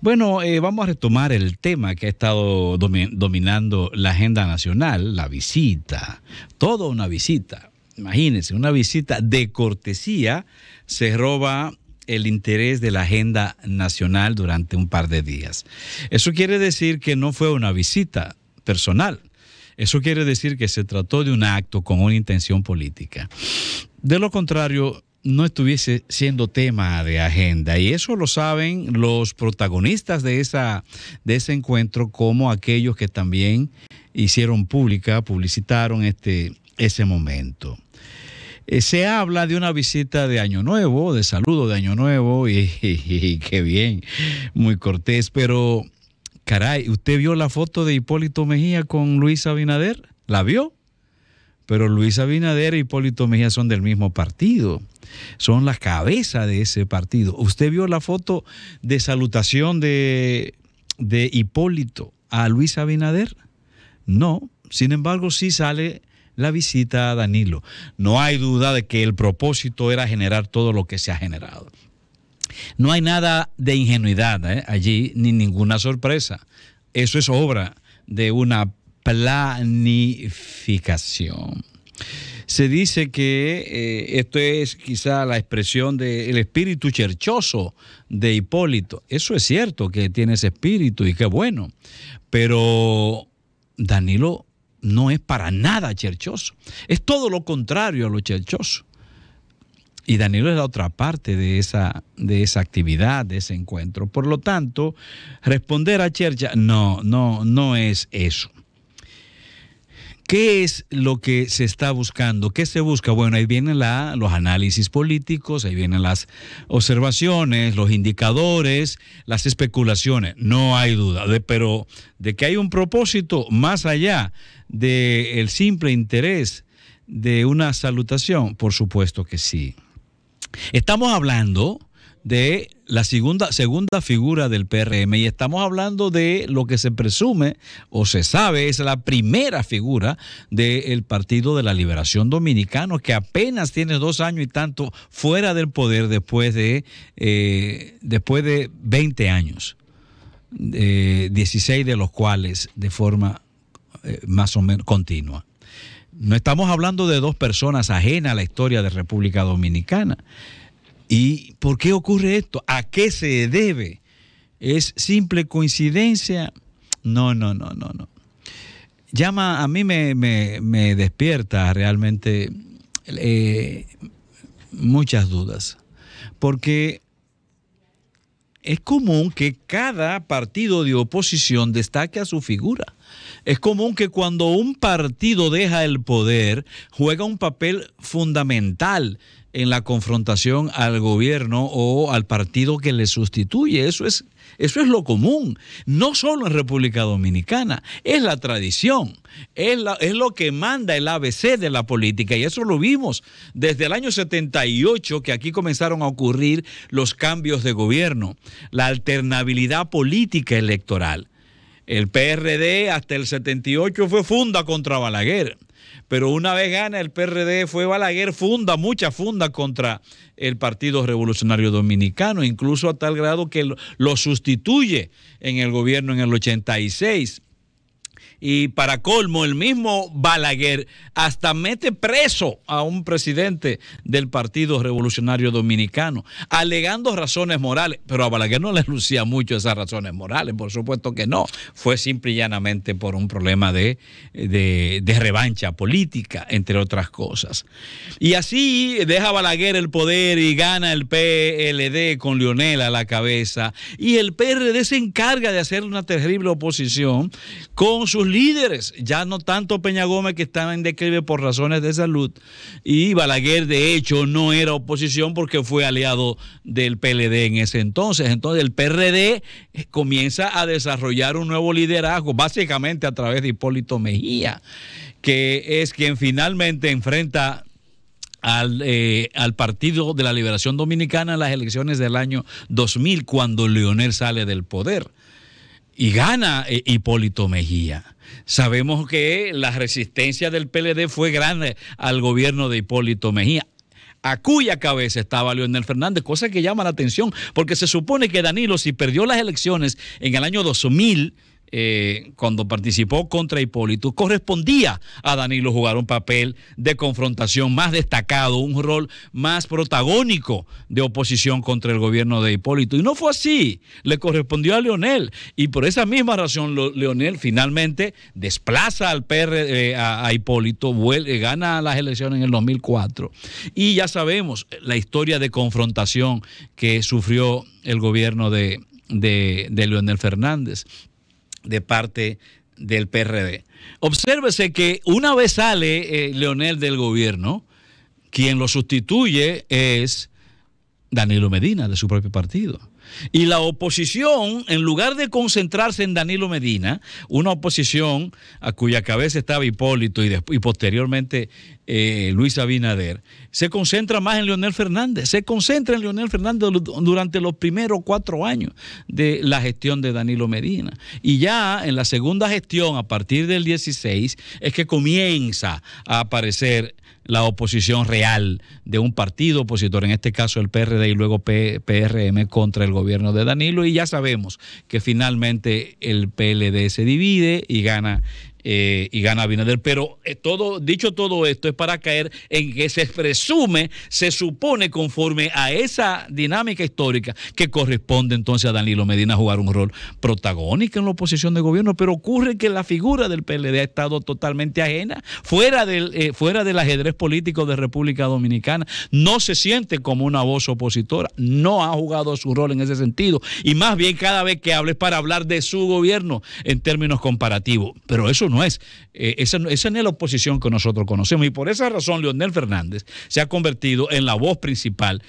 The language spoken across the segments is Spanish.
Bueno, eh, vamos a retomar el tema que ha estado dominando la agenda nacional, la visita, Todo una visita. Imagínense, una visita de cortesía se roba el interés de la agenda nacional durante un par de días. Eso quiere decir que no fue una visita personal. Eso quiere decir que se trató de un acto con una intención política. De lo contrario, no estuviese siendo tema de agenda. Y eso lo saben los protagonistas de, esa, de ese encuentro, como aquellos que también hicieron pública, publicitaron este, ese momento. Eh, se habla de una visita de Año Nuevo, de saludo de Año Nuevo, y, y qué bien, muy cortés, pero caray, ¿usted vio la foto de Hipólito Mejía con Luis Abinader? ¿La vio? pero Luis Abinader y Hipólito Mejía son del mismo partido, son la cabeza de ese partido. Usted vio la foto de salutación de, Hipólito a Luis Abinader. No, sin embargo sí sale la visita a Danilo. No hay duda de que el propósito era generar todo lo que se ha generado. No hay nada de ingenuidad eh, allí, ni ninguna sorpresa. Eso es obra de una planificación. Se dice que eh, esto es quizá la expresión del espíritu cherchoso de Hipólito. Eso es cierto que tiene ese espíritu y qué bueno. Pero Danilo no es para nada cherchoso. Es todo lo contrario a lo cherchoso. Y Danilo es la otra parte de esa, de esa actividad, de ese encuentro. Por lo tanto, responder a Chercha, no, no, no es eso. ¿Qué es lo que se está buscando? ¿Qué se busca? Bueno, ahí vienen los análisis políticos, ahí vienen las observaciones, los indicadores, las especulaciones. No hay duda, pero de que hay un propósito más allá del simple interés de una salutación, por supuesto que sí. Estamos hablando de la segunda, segunda figura del PRM y estamos hablando de lo que se presume o se sabe es la primera figura del Partido de la Liberación Dominicano que apenas tiene dos años y tanto fuera del poder después de, eh, después de 20 años, 16 de los cuales de forma eh, más o menos continua. No estamos hablando de dos personas ajenas a la historia de República Dominicana. ¿Y por qué ocurre esto? ¿A qué se debe? ¿Es simple coincidencia? No, no, no, no, no. Llama, a mí me, despierta realmente eh, muchas dudas, porque es común que cada partido de oposición destaque a su figura. Es común que cuando un partido deja el poder, juega un papel fundamental en la confrontación al gobierno o al partido que le sustituye. Eso es, eso es lo común, no solo en República Dominicana, es la tradición, es, es lo que manda el ABC de la política y eso lo vimos desde el año 78 que aquí comenzaron a ocurrir los cambios de gobierno, la alternabilidad política electoral. El PRD hasta el 78 fue funda contra Balaguer. Pero una vez gana el PRD, fue Balaguer, funda, mucha funda contra el Partido Revolucionario Dominicano, incluso a tal grado que lo, sustituye en el gobierno en el 86. Y para colmo, el mismo Balaguer hasta mete preso a un presidente del Partido Revolucionario Dominicano, alegando razones morales. Pero a Balaguer no le lucía mucho esas razones morales, por supuesto que no. Fue simple y llanamente por un problema de, de, revancha política, entre otras cosas. Y así deja Balaguer el poder y gana el PLD con Lionel a la cabeza. Y el PRD se encarga de hacer una terrible oposición con sus líderes, ya no tanto Peña Gómez que estaba en declive por razones de salud y Balaguer de hecho no era oposición porque fue aliado del PLD en ese entonces. Entonces el PRD comienza a desarrollar un nuevo liderazgo, básicamente a través de Hipólito Mejía, que es quien finalmente enfrenta al, eh, al, Partido de la Liberación Dominicana en las elecciones del año 2000, cuando Leonel sale del poder y gana eh, Hipólito Mejía. Sabemos que la resistencia del PLD fue grande al gobierno de Hipólito Mejía a cuya cabeza estaba Leonel Fernández, cosa que llama la atención, porque se supone que Danilo, si perdió las elecciones en el año 2000, eh, cuando participó contra Hipólito, correspondía a Danilo jugar un papel de confrontación más destacado, un rol más protagónico de oposición contra el gobierno de Hipólito. Y no fue así, le correspondió a Leonel. Y por esa misma razón, Leonel finalmente desplaza al PR, eh, a, Hipólito, gana las elecciones en el 2004. Y ya sabemos la historia de confrontación que sufrió el gobierno de, de Leonel Fernández de parte del PRD. Obsérvese que una vez sale eh, Leonel del gobierno, quien lo sustituye es Danilo Medina, de su propio partido. Y la oposición, en lugar de concentrarse en Danilo Medina, una oposición a cuya cabeza estaba Hipólito y, posteriormente eh, Luis Abinader, se concentra más en Leonel Fernández, se concentra en Leonel Fernández durante los primeros cuatro años de la gestión de Danilo Medina. Y ya en la segunda gestión, a partir del 16, es que comienza a aparecer la oposición real de un partido opositor, en este caso el PRD y luego PRM contra el gobierno gobierno de Danilo y ya sabemos que finalmente el PLD se divide y gana eh, y gana Abinader. Pero eh, todo, dicho todo esto, es para caer en que se presume, se supone conforme a esa dinámica histórica que corresponde entonces a Danilo Medina jugar un rol protagónico en la oposición de gobierno. Pero ocurre que la figura del PLD ha estado totalmente ajena, fuera del, eh, fuera del ajedrez político de República Dominicana. No se siente como una voz opositora, no ha jugado su rol en ese sentido. Y más bien cada vez que hables para hablar de su gobierno en términos comparativos. Pero eso no es, eh, esa, no es la oposición que nosotros conocemos. Y por esa razón, Leonel Fernández se ha convertido en la voz principal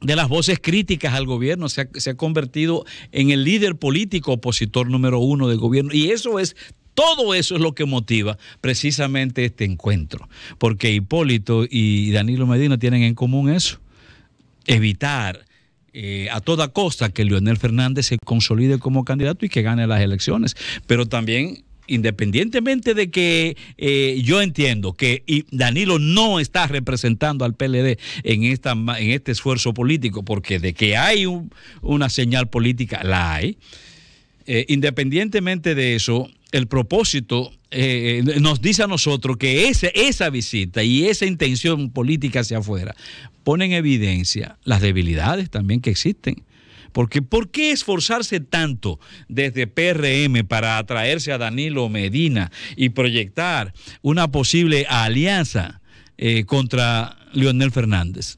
de las voces críticas al gobierno, se ha, se ha convertido en el líder político opositor número uno del gobierno. Y eso es todo eso es lo que motiva precisamente este encuentro, porque Hipólito y Danilo Medina tienen en común eso, evitar eh, a toda costa que Leonel Fernández se consolide como candidato y que gane las elecciones, pero también independientemente de que eh, yo entiendo que Danilo no está representando al PLD en, esta, en este esfuerzo político, porque de que hay una señal política, la hay, eh, independientemente de eso, el propósito eh, nos dice a nosotros que esa visita y esa intención política hacia afuera pone en evidencia las debilidades también que existen porque ¿por qué esforzarse tanto desde PRM para atraerse a Danilo Medina y proyectar una posible alianza eh, contra Leonel Fernández?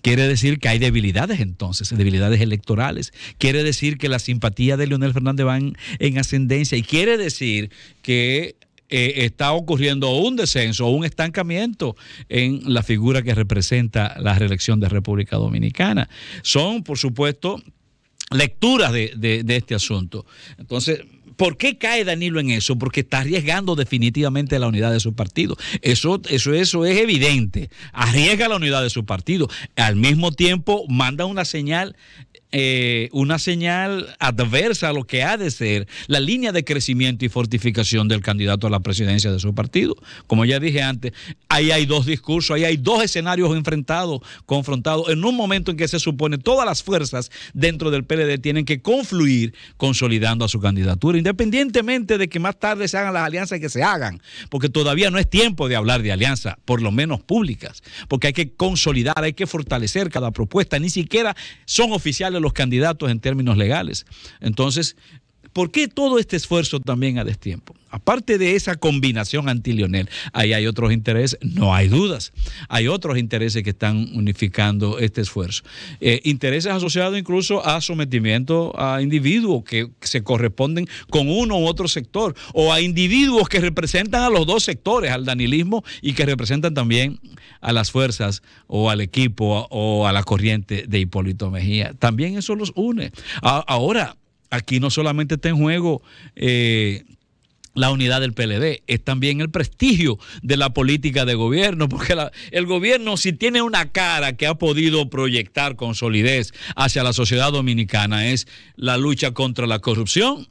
Quiere decir que hay debilidades entonces, debilidades electorales. Quiere decir que la simpatía de Leonel Fernández va en ascendencia. Y quiere decir que eh, está ocurriendo un descenso, un estancamiento en la figura que representa la reelección de República Dominicana. Son, por supuesto, lecturas de, este asunto. Entonces, ¿Por qué cae Danilo en eso? Porque está arriesgando definitivamente la unidad de su partido. Eso, eso, eso es evidente. Arriesga la unidad de su partido. Al mismo tiempo, manda una señal eh, una señal adversa a lo que ha de ser la línea de crecimiento y fortificación del candidato a la presidencia de su partido. Como ya dije antes, ahí hay dos discursos, ahí hay dos escenarios enfrentados, confrontados, en un momento en que se supone todas las fuerzas dentro del PLD tienen que confluir consolidando a su candidatura, independientemente de que más tarde se hagan las alianzas que se hagan, porque todavía no es tiempo de hablar de alianzas, por lo menos públicas, porque hay que consolidar, hay que fortalecer cada propuesta, ni siquiera son oficiales los candidatos en términos legales. Entonces, ¿Por qué todo este esfuerzo también a destiempo? Aparte de esa combinación anti-Lionel, ahí hay otros intereses, no hay dudas. Hay otros intereses que están unificando este esfuerzo. Eh, intereses asociados incluso a sometimiento a individuos que se corresponden con uno u otro sector, o a individuos que representan a los dos sectores, al danilismo y que representan también a las fuerzas o al equipo o a la corriente de Hipólito Mejía. También eso los une. ahora, aquí no solamente está en juego eh, la unidad del PLD, es también el prestigio de la política de gobierno, porque el gobierno si tiene una cara que ha podido proyectar con solidez hacia la sociedad dominicana es la lucha contra la corrupción,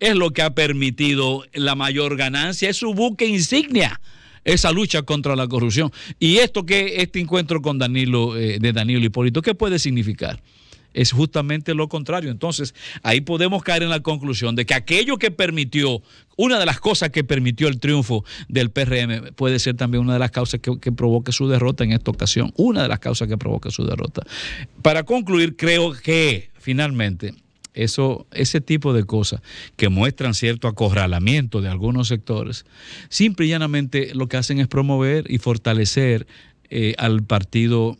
es lo que ha permitido la mayor ganancia, es su buque insignia esa lucha contra la corrupción. Y esto que este encuentro con Danilo eh, de Danilo Hipólito, ¿qué puede significar? es justamente lo contrario. Entonces, ahí podemos caer en la conclusión de que aquello que permitió, una de las cosas que permitió el triunfo del PRM, puede ser también una de las causas que, que provoque su derrota en esta ocasión, una de las causas que provoca su derrota. Para concluir, creo que finalmente... Eso, ese tipo de cosas que muestran cierto acorralamiento de algunos sectores, simple y llanamente lo que hacen es promover y fortalecer eh, al partido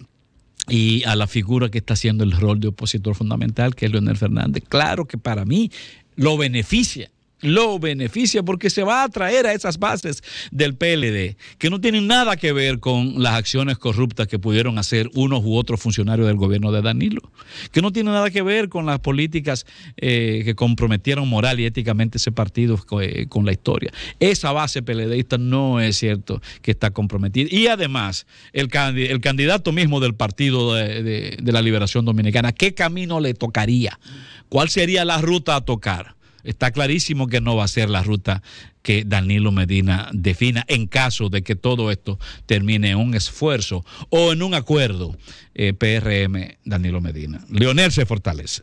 y a la figura que está haciendo el rol de opositor fundamental, que es Leonel Fernández. Claro que para mí lo beneficia lo beneficia porque se va a traer a esas bases del PLD, que no tienen nada que ver con las acciones corruptas que pudieron hacer unos u otros funcionarios del gobierno de Danilo, que no tienen nada que ver con las políticas eh, que comprometieron moral y éticamente ese partido eh, con la historia. Esa base PLDista no es cierto que está comprometida. Y además, el, candidato mismo del Partido de la Liberación Dominicana, ¿qué camino le tocaría? ¿Cuál sería la ruta a tocar? está clarísimo que no va a ser la ruta que Danilo Medina defina en caso de que todo esto termine en un esfuerzo o en un acuerdo eh, PRM-Danilo Medina. Leonel se fortalece.